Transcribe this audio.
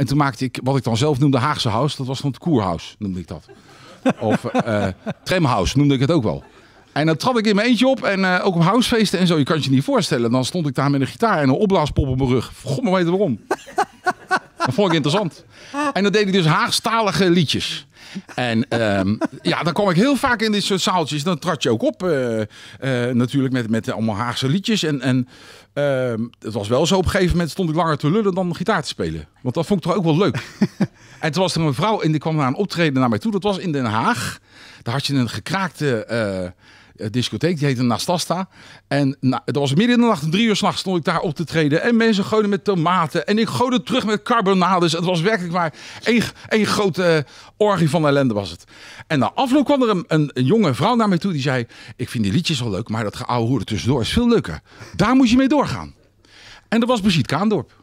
En toen maakte ik wat ik dan zelf noemde Haagse House. Dat was dan het Koerhuis, noemde ik dat. of uh, eh, Tramhouse noemde ik het ook wel. En dan trad ik in mijn eentje op en eh, ook op housefeesten en zo. Je kan het je niet voorstellen. Dan stond ik daar met een gitaar en een opblaaspop op mijn rug. God maar weten waarom. Dat vond ik interessant. Ah. En dan deed ik dus Haagstalige liedjes. En ehm, ja, dan kwam ik heel vaak in dit soort zaaltjes. Dan trad je ook op, eh, eh, natuurlijk, met, met allemaal Haagse liedjes. En, en uh, het was wel zo, op een gegeven moment stond ik langer te lullen dan gitaar te spelen. Want dat vond ik toch ook wel leuk. en toen was er een vrouw en die kwam naar een optreden naar mij toe. Dat was in Den Haag. Daar had je een gekraakte eh, eh, discotheek. Die heette Nastasta. En nou, het was midden in de nacht, drie uur s'nachts stond ik daar op te treden. En mensen gooiden met tomaten. En ik gooide terug met carbonades. Het was werkelijk maar één, één grote eh, orgie van ellende was het. En na afloop kwam er een, een, jonge vrouw naar mij toe. Die zei, ik vind die liedjes wel leuk. Maar dat geouwe hoeren tussendoor is veel leuker. Daar moet je mee doorgaan. En dat was Brigitte Kaandorp.